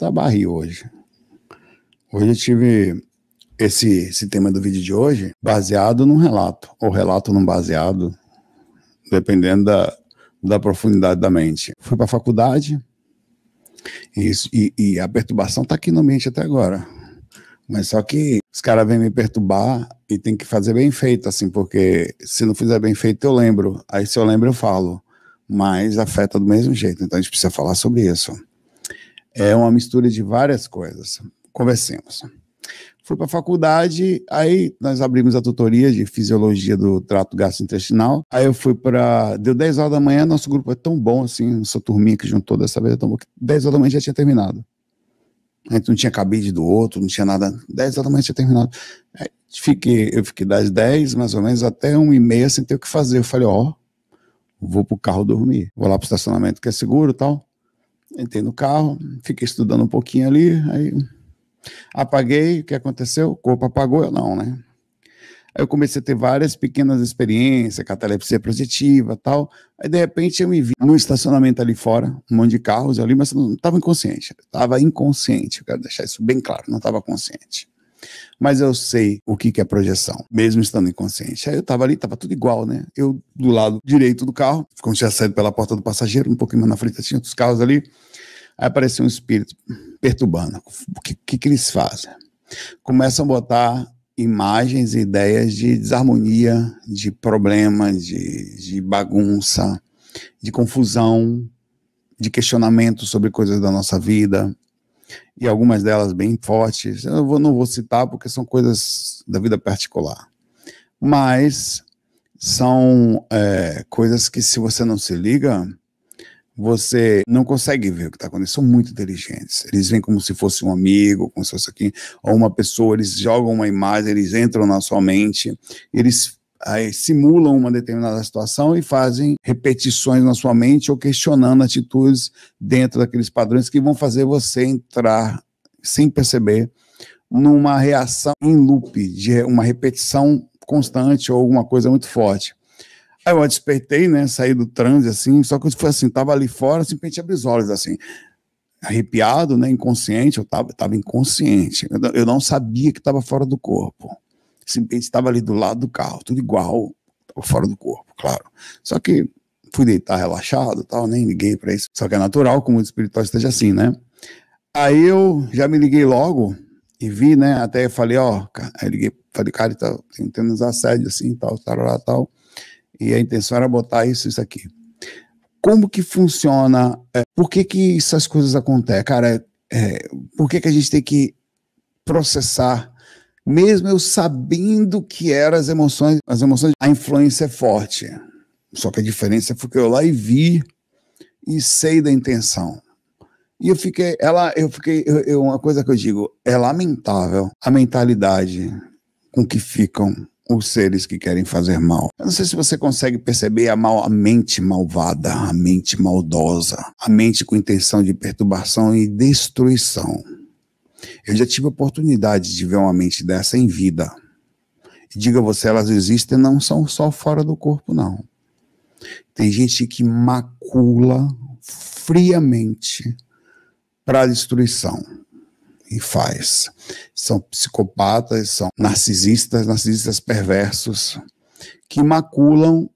da barriga hoje. Hoje eu tive esse, esse tema do vídeo de hoje baseado num relato, ou relato num baseado, dependendo da, da profundidade da mente. Fui para a faculdade e, e, e, a perturbação está aqui no mente até agora. Mas só que os caras vêm me perturbar e tem que fazer bem feito, assim, porque se não fizer bem feito eu lembro, aí se eu lembro eu falo, mas afeta do mesmo jeito, então a gente precisa falar sobre isso. É uma mistura de várias coisas. Conversemos. Fui para a faculdade, aí nós abrimos a tutoria de fisiologia do trato gastrointestinal. Aí eu fui para. Deu 10 horas da manhã, nosso grupo é tão bom assim, nossa turminha que juntou dessa vez é tão bom que 10 horas da manhã já tinha terminado. A gente não tinha cabide do outro, não tinha nada. 10 horas da manhã tinha terminado. Aí fiquei, eu fiquei das 10 mais ou menos até 1 e meia sem ter o que fazer. Eu falei: Ó, oh, vou pro carro dormir, vou lá pro estacionamento que é seguro e tal entrei no carro, fiquei estudando um pouquinho ali, aí apaguei, o que aconteceu? O corpo apagou, eu não, né? Aí eu comecei a ter várias pequenas experiências, catalepsia projetiva tal. Aí, de repente, eu me vi num estacionamento ali fora, um monte de carros ali, mas não estava inconsciente. Estava inconsciente, eu quero deixar isso bem claro, não estava consciente. Mas eu sei o que, que é projeção, mesmo estando inconsciente. Aí eu estava ali, estava tudo igual, né? Eu do lado direito do carro, quando tinha saído pela porta do passageiro, um pouquinho mais na frente tinha outros carros ali. Aí apareceu um espírito perturbando. O que, que, que eles fazem? Começam a botar imagens e ideias de desarmonia, de problema, de, de bagunça, de confusão, de questionamento sobre coisas da nossa vida, e algumas delas bem fortes. Eu vou, não vou citar porque são coisas da vida particular. Mas são é, coisas que, se você não se liga, você não consegue ver o que está acontecendo. São muito inteligentes. Eles vêm como se fosse um amigo, como se fosse aqui, ou uma pessoa. Eles jogam uma imagem, eles entram na sua mente, eles aí simulam uma determinada situação e fazem repetições na sua mente ou questionando atitudes dentro daqueles padrões que vão fazer você entrar sem perceber numa reação em loop, de uma repetição constante ou alguma coisa muito forte. Aí eu despertei, né, saí do transe assim, só que foi assim, tava ali fora, sem abri os olhos assim, arrepiado, né, inconsciente, eu tava, tava inconsciente, eu não sabia que estava fora do corpo estava ali do lado do carro, tudo igual, fora do corpo, claro. Só que fui deitar relaxado, tal, nem liguei para isso. Só que é natural como o espiritual esteja assim, né? Aí eu já me liguei logo e vi, né? Até falei, ó, aí liguei, falei, cara, tá tendo uns assédios assim, tal, tal, tal, E a intenção era botar isso, isso aqui. Como que funciona? É, por que que essas coisas acontecem? Cara, é, é por que que a gente tem que processar mesmo eu sabendo que eram as emoções, as emoções, a influência é forte. Só que a diferença foi que eu lá e vi e sei da intenção. E eu fiquei, ela, eu fiquei, eu, eu, uma coisa que eu digo, é lamentável a mentalidade com que ficam os seres que querem fazer mal. Eu não sei se você consegue perceber a, mal, a mente malvada, a mente maldosa, a mente com intenção de perturbação e destruição. Eu já tive oportunidade de ver uma mente dessa em vida. E diga você, elas existem, não são só fora do corpo, não. Tem gente que macula friamente para a destruição e faz. São psicopatas, são narcisistas, narcisistas perversos que maculam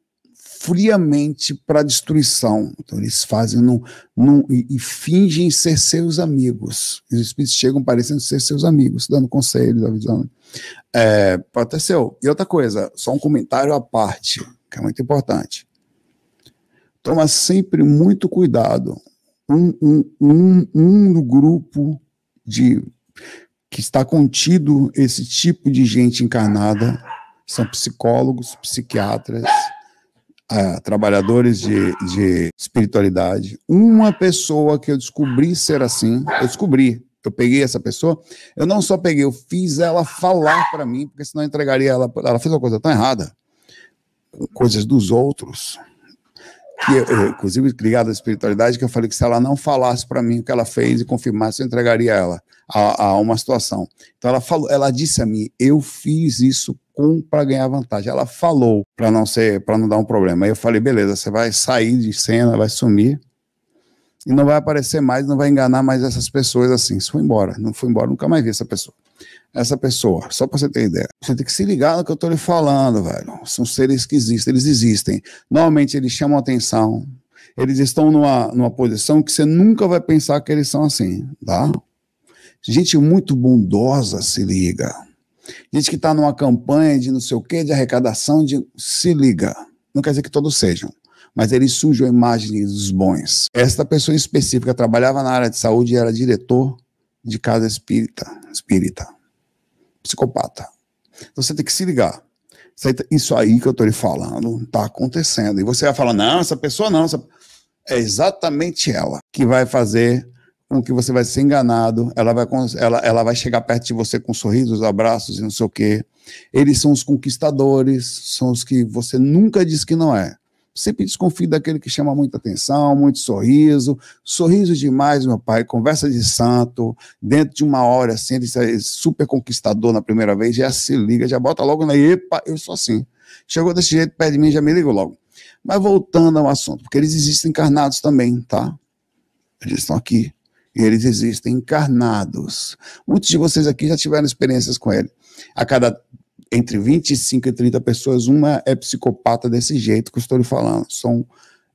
friamente para a destruição. Então eles fazem num, num, e, e, fingem ser seus amigos. Os espíritos chegam parecendo ser seus amigos, dando conselhos, avisando. É, aconteceu. E outra coisa, só um comentário à parte, que é muito importante. Toma sempre muito cuidado. Um, um, um, um do grupo de que está contido esse tipo de gente encarnada são psicólogos, psiquiatras, é, trabalhadores de, de espiritualidade. Uma pessoa que eu descobri ser assim, eu descobri, eu peguei essa pessoa, eu não só peguei, eu fiz ela falar para mim, porque senão eu entregaria ela. Ela fez uma coisa tão errada, coisas dos outros que tá. inclusive ligado à espiritualidade, que eu falei que se ela não falasse para mim o que ela fez e confirmasse, eu entregaria ela a, a, uma situação. Então ela falou, ela disse a mim, eu fiz isso com para ganhar vantagem. Ela falou para não ser, para não dar um problema. Aí eu falei, beleza, você vai sair de cena, vai sumir e não vai aparecer mais, não vai enganar mais essas pessoas assim. Se foi embora, não foi embora, nunca mais vi essa pessoa. Essa pessoa, só para você ter ideia. Você tem que se ligar no que eu estou lhe falando, velho. São seres que existem, eles existem. Normalmente eles chamam atenção, eles estão numa, numa posição que você nunca vai pensar que eles são assim, tá? Gente muito bondosa se liga. Gente que está numa campanha de não sei o que, de arrecadação, de se liga. Não quer dizer que todos sejam mas ele suja a imagem dos bons. Esta pessoa específica trabalhava na área de saúde e era diretor de casa espírita, espírita, psicopata. Então você tem que se ligar. Tá, isso aí que eu estou lhe falando está acontecendo. E você vai falar, não, essa pessoa não. Essa... É exatamente ela que vai fazer com que você vai ser enganado, ela vai, ela, ela vai chegar perto de você com sorrisos, abraços e não sei o quê. Eles são os conquistadores, são os que você nunca diz que não é sempre desconfio daquele que chama muita atenção, muito sorriso, sorriso demais, meu pai, conversa de santo, dentro de uma hora, assim, ele é super conquistador na primeira vez, já se liga, já bota logo na, epa, eu sou assim. Chegou desse jeito perto de mim, já me ligou logo. Mas voltando ao assunto, porque eles existem encarnados também, tá? Eles estão aqui. E eles existem encarnados. Muitos de vocês aqui já tiveram experiências com ele. A cada entre 25 e 30 pessoas, uma é psicopata desse jeito que eu estou lhe falando. São,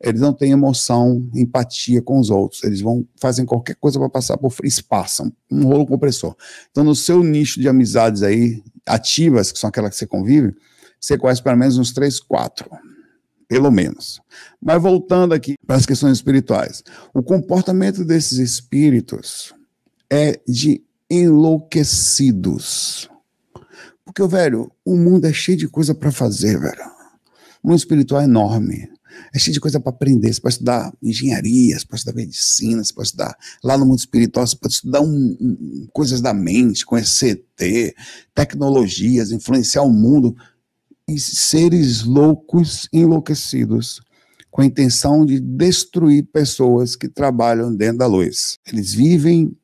eles não têm emoção, empatia com os outros. Eles vão fazem qualquer coisa para passar por frente, passam um rolo compressor. Então, no seu nicho de amizades aí ativas, que são aquelas que você convive, você conhece pelo menos uns três, quatro, pelo menos. Mas voltando aqui para as questões espirituais, o comportamento desses espíritos é de enlouquecidos. Porque, velho, o mundo é cheio de coisa para fazer, velho. O mundo espiritual é enorme. É cheio de coisa para aprender. Você pode estudar engenharia, você pode estudar medicina, você pode estudar lá no mundo espiritual, você pode estudar um, um, coisas da mente, conhecer ct tecnologias, influenciar o mundo. E seres loucos, enlouquecidos, com a intenção de destruir pessoas que trabalham dentro da luz. Eles vivem,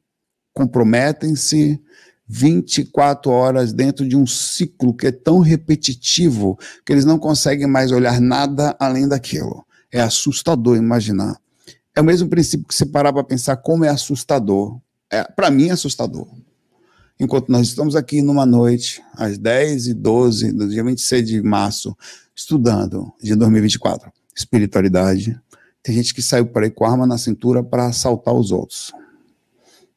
comprometem-se, 24 horas dentro de um ciclo que é tão repetitivo que eles não conseguem mais olhar nada além daquilo. É assustador imaginar. É o mesmo princípio que você parar para pensar como é assustador. É, para mim é assustador. Enquanto nós estamos aqui numa noite, às 10 e 12 do dia 26 de março, estudando de 2024, espiritualidade, tem gente que saiu para aí com arma na cintura para assaltar os outros.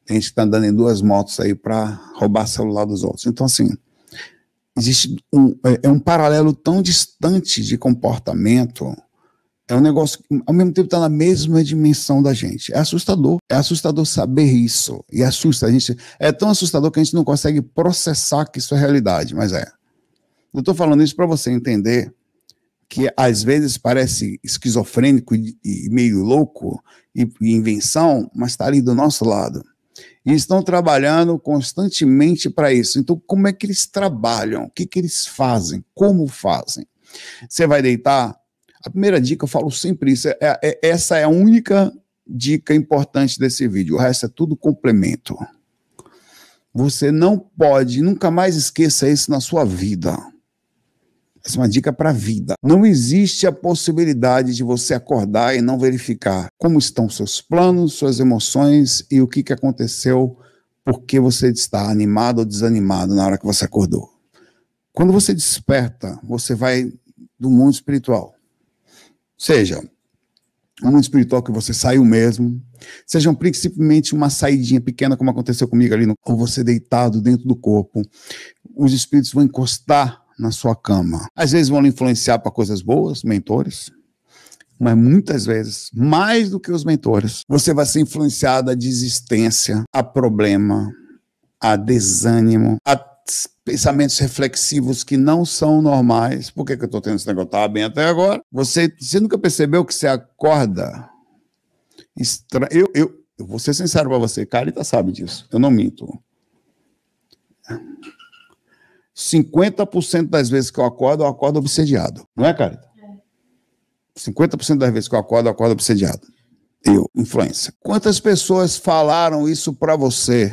A gente está andando em duas motos aí para roubar celular dos outros. Então, assim, existe um, é, é um paralelo tão distante de comportamento. É um negócio que, ao mesmo tempo, está na mesma dimensão da gente. É assustador. É assustador saber isso. E assusta. A gente, é tão assustador que a gente não consegue processar que isso é realidade, mas é. Eu estou falando isso para você entender que às vezes parece esquizofrênico e, meio louco e invenção, mas está ali do nosso lado e estão trabalhando constantemente para isso. Então, como é que eles trabalham? O que, que eles fazem? Como fazem? Você vai deitar? A primeira dica, eu falo sempre isso, é, é, essa é a única dica importante desse vídeo, o resto é tudo complemento. Você não pode, nunca mais esqueça isso na sua vida. Essa é uma dica para a vida. Não existe a possibilidade de você acordar e não verificar como estão seus planos, suas emoções e o que, que aconteceu, porque você está animado ou desanimado na hora que você acordou. Quando você desperta, você vai do mundo espiritual. Seja um mundo espiritual que você saiu mesmo, seja principalmente uma saidinha pequena, como aconteceu comigo ali, no, ou você deitado dentro do corpo, os espíritos vão encostar na sua cama. Às vezes vão lhe influenciar para coisas boas, mentores, mas muitas vezes, mais do que os mentores, você vai ser influenciado a desistência, a problema, a desânimo, a pensamentos reflexivos que não são normais. Por que, que eu estou tendo esse negócio? Estava bem até agora. Você, você nunca percebeu que você acorda. Estra... Eu, eu, eu vou ser sincero para você, Carita tá sabe disso. Eu não minto. 50% das vezes que eu acordo, eu acordo obsediado. Não é, cara? 50% é. das vezes que eu acordo, eu acordo obsediado. Eu, influência. Quantas pessoas falaram isso para você?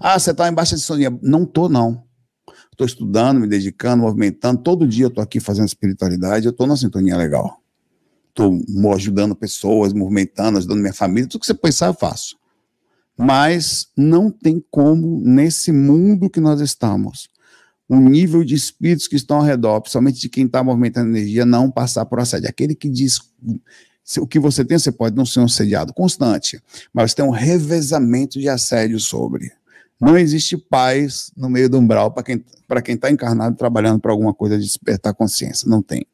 Ah, você tá embaixo de sonia? Não tô, não. Estou estudando, me dedicando, movimentando. Todo dia eu tô aqui fazendo espiritualidade, eu tô numa sintonia legal. Tô ajudando pessoas, movimentando, ajudando minha família, tudo que você pensar eu faço. Mas não tem como, nesse mundo que nós estamos, o nível de espíritos que estão ao redor, principalmente de quem está movimentando energia, não passar por assédio. Aquele que diz o que você tem, você pode não ser um assediado constante, mas tem um revezamento de assédio sobre. Não existe paz no meio do umbral para quem está quem tá encarnado trabalhando para alguma coisa de despertar consciência. Não tem.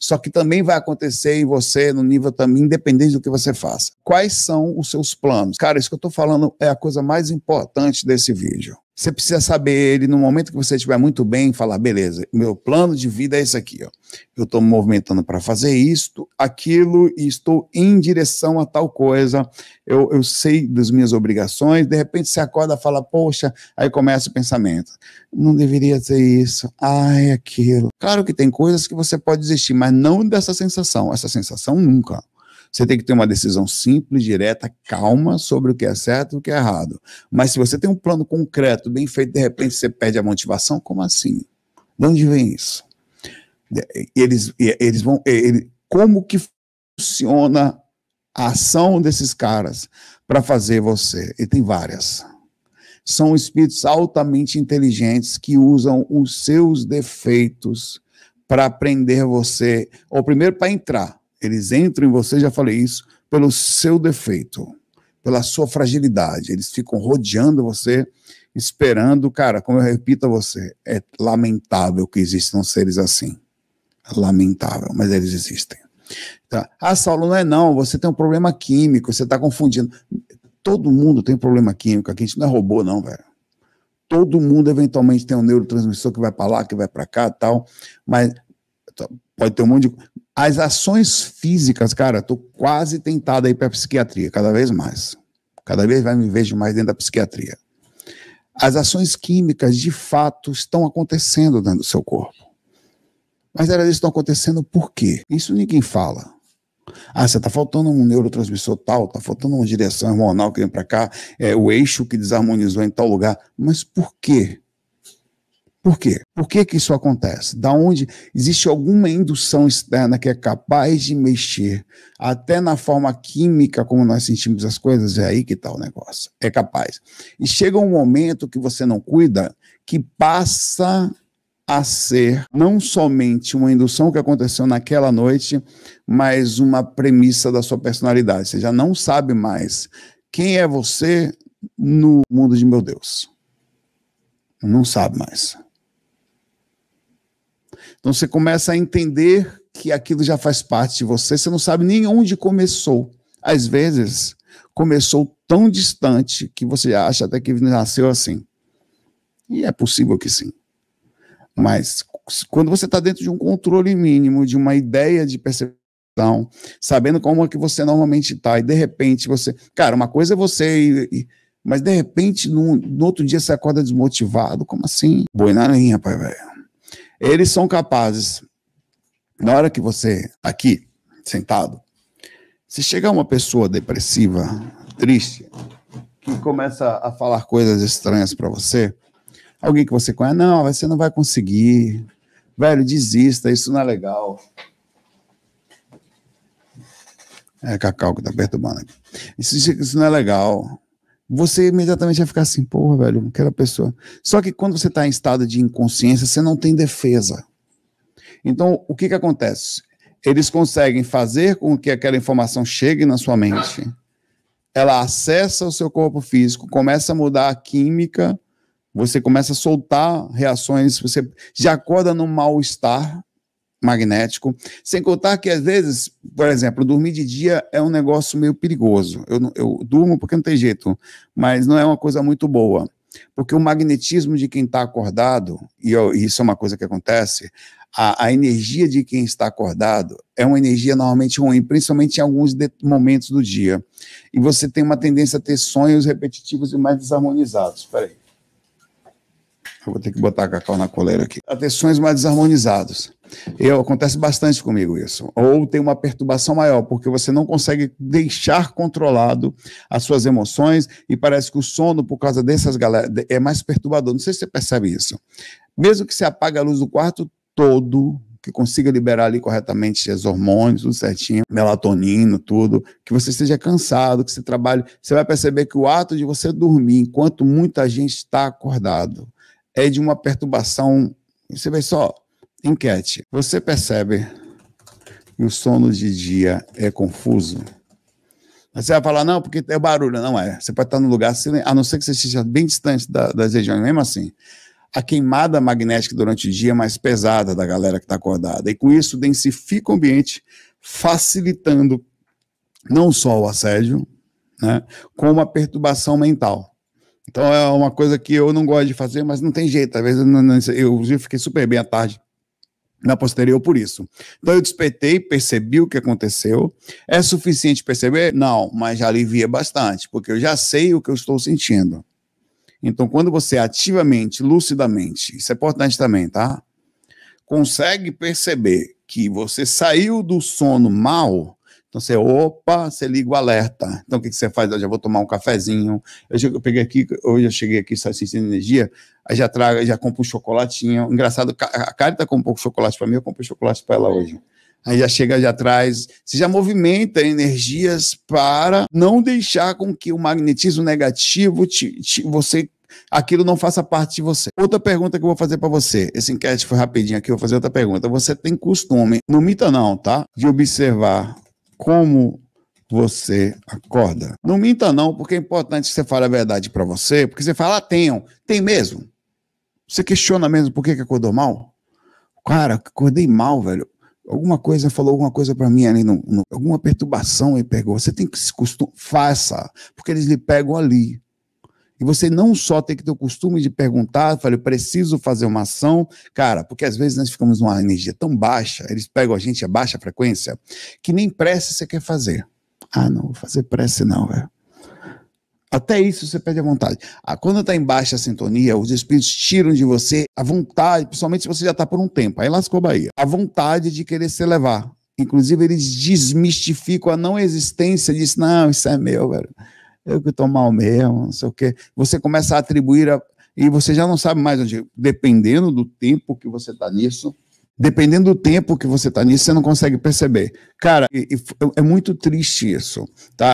Só que também vai acontecer em você, no nível também, independente do que você faça. Quais são os seus planos? Cara, isso que eu estou falando é a coisa mais importante desse vídeo. Você precisa saber ele no momento que você estiver muito bem, falar, beleza, meu plano de vida é esse aqui, ó. Eu estou me movimentando para fazer isto, aquilo, e estou em direção a tal coisa. Eu, eu sei das minhas obrigações, de repente você acorda e fala, poxa, aí começa o pensamento. Não deveria ser isso, ai, aquilo. Claro que tem coisas que você pode desistir, mas não dessa sensação. Essa sensação nunca. Você tem que ter uma decisão simples, direta, calma sobre o que é certo e o que é errado. Mas se você tem um plano concreto, bem feito, de repente você perde a motivação, como assim? De onde vem isso? Eles, eles vão. Ele, como que funciona a ação desses caras para fazer você? E tem várias são espíritos altamente inteligentes que usam os seus defeitos para aprender você, ou primeiro para entrar, eles entram em você, já falei isso, pelo seu defeito, pela sua fragilidade. Eles ficam rodeando você, esperando. Cara, como eu repito a você, é lamentável que existam seres assim. É lamentável, mas eles existem. Tá? Ah, Saulo, não é não, você tem um problema químico, você está confundindo. Todo mundo tem problema químico aqui, a gente não é robô, não, velho. Todo mundo eventualmente tem um neurotransmissor que vai para lá, que vai para cá tal, mas tá, pode ter um monte de. As ações físicas, cara, tô quase tentado aí para psiquiatria, cada vez mais. Cada vez mais me vejo mais dentro da psiquiatria. As ações químicas, de fato, estão acontecendo dentro do seu corpo. Mas elas estão acontecendo por quê? Isso ninguém fala. Ah, você está faltando um neurotransmissor tal, está faltando uma direção hormonal que vem para cá, é, o eixo que desarmonizou em tal lugar. Mas por quê? Por quê? Por que, que isso acontece? Da onde existe alguma indução externa que é capaz de mexer até na forma química como nós sentimos as coisas? É aí que está o negócio. É capaz. E chega um momento que você não cuida que passa a ser não somente uma indução que aconteceu naquela noite, mas uma premissa da sua personalidade. Você já não sabe mais quem é você no mundo de meu Deus. Não sabe mais. Então você começa a entender que aquilo já faz parte de você, você não sabe nem onde começou. Às vezes, começou tão distante que você acha até que nasceu assim. E é possível que sim. Mas quando você está dentro de um controle mínimo, de uma ideia de percepção, sabendo como é que você normalmente está, e de repente você. Cara, uma coisa é você. E, e, mas de repente, no, no outro dia, você acorda desmotivado. Como assim? Boi na linha, pai, velho. Eles são capazes, na hora que você, aqui, sentado, se chegar uma pessoa depressiva, triste, que começa a falar coisas estranhas para você, alguém que você conhece, não, você não vai conseguir, velho, desista, isso não é legal. É Cacau que tá perturbando aqui. Isso, isso não é legal você imediatamente vai ficar assim, porra, velho, aquela pessoa. Só que quando você está em estado de inconsciência, você não tem defesa. Então, o que, que acontece? Eles conseguem fazer com que aquela informação chegue na sua mente. Ela acessa o seu corpo físico, começa a mudar a química, você começa a soltar reações, você já acorda num mal-estar magnético. Sem contar que, às vezes, por exemplo, dormir de dia é um negócio meio perigoso. Eu, eu durmo porque não tem jeito, mas não é uma coisa muito boa. Porque o magnetismo de quem está acordado, e, eu, e isso é uma coisa que acontece, a, a, energia de quem está acordado é uma energia normalmente ruim, principalmente em alguns momentos do dia. E você tem uma tendência a ter sonhos repetitivos e mais desarmonizados. Espera aí. Eu vou ter que botar a cacau na coleira aqui. Atenções mais desarmonizados. Eu, acontece bastante comigo isso. Ou tem uma perturbação maior, porque você não consegue deixar controlado as suas emoções e parece que o sono, por causa dessas galera, é mais perturbador. Não sei se você percebe isso. Mesmo que você apague a luz do quarto todo, que consiga liberar ali corretamente os hormônios, tudo certinho, melatonina, tudo, que você esteja cansado, que você trabalhe. Você vai perceber que o ato de você dormir enquanto muita gente está acordado é de uma perturbação. Você vê só, enquete. Você percebe que o sono de dia é confuso? Você vai falar, não, porque é barulho. Não é. Você pode estar no lugar, assim, a não ser que você esteja bem distante da, das regiões, mesmo assim. A queimada magnética durante o dia é mais pesada da galera que está acordada. E com isso densifica o ambiente, facilitando não só o assédio, né, como a perturbação mental. Então é uma coisa que eu não gosto de fazer, mas não tem jeito. Às vezes eu, não, eu fiquei super bem à tarde na posterior por isso. Então eu despertei, percebi o que aconteceu. É suficiente perceber? Não, mas já alivia bastante, porque eu já sei o que eu estou sentindo. Então, quando você ativamente, lucidamente, isso é importante também, tá? Consegue perceber que você saiu do sono mal, então você, opa, você liga o alerta. Então o que, que você faz? Eu já vou tomar um cafezinho. Eu, já, eu peguei aqui, hoje eu cheguei aqui só assistindo energia, aí já trago, já compro um chocolatinho. Engraçado, a tá com um chocolate para mim, eu comprei chocolate para ela hoje. Aí já chega, já traz, você já movimenta energias para não deixar com que o magnetismo negativo te, te você aquilo não faça parte de você. Outra pergunta que eu vou fazer para você. Esse enquete foi rapidinho aqui, eu vou fazer outra pergunta. Você tem costume, não mita não, tá? De observar como você acorda. Não minta não, porque é importante que você fale a verdade para você, porque você fala, ah, tenham, tem mesmo. Você questiona mesmo por que, que acordou mal? Cara, acordei mal, velho. Alguma coisa falou alguma coisa para mim ali, no, no, alguma perturbação e pegou. Você tem que se costumar, faça, porque eles lhe pegam ali. E você não só tem que ter o costume de perguntar, falei, eu preciso fazer uma ação, cara, porque às vezes nós ficamos numa energia tão baixa, eles pegam a gente a baixa frequência, que nem prece você quer fazer. Ah, não, vou fazer prece não, velho. Até isso você perde a vontade. Ah, quando está em baixa sintonia, os espíritos tiram de você a vontade, principalmente se você já está por um tempo, aí lascou a Bahia, a vontade de querer se levar. Inclusive, eles desmistificam a não existência diz Não, isso é meu, velho eu que estou mal mesmo, não sei o quê. Você começa a atribuir, a, e você já não sabe mais onde, dependendo do tempo que você está nisso, dependendo do tempo que você está nisso, você não consegue perceber. Cara, é, é muito triste isso, tá?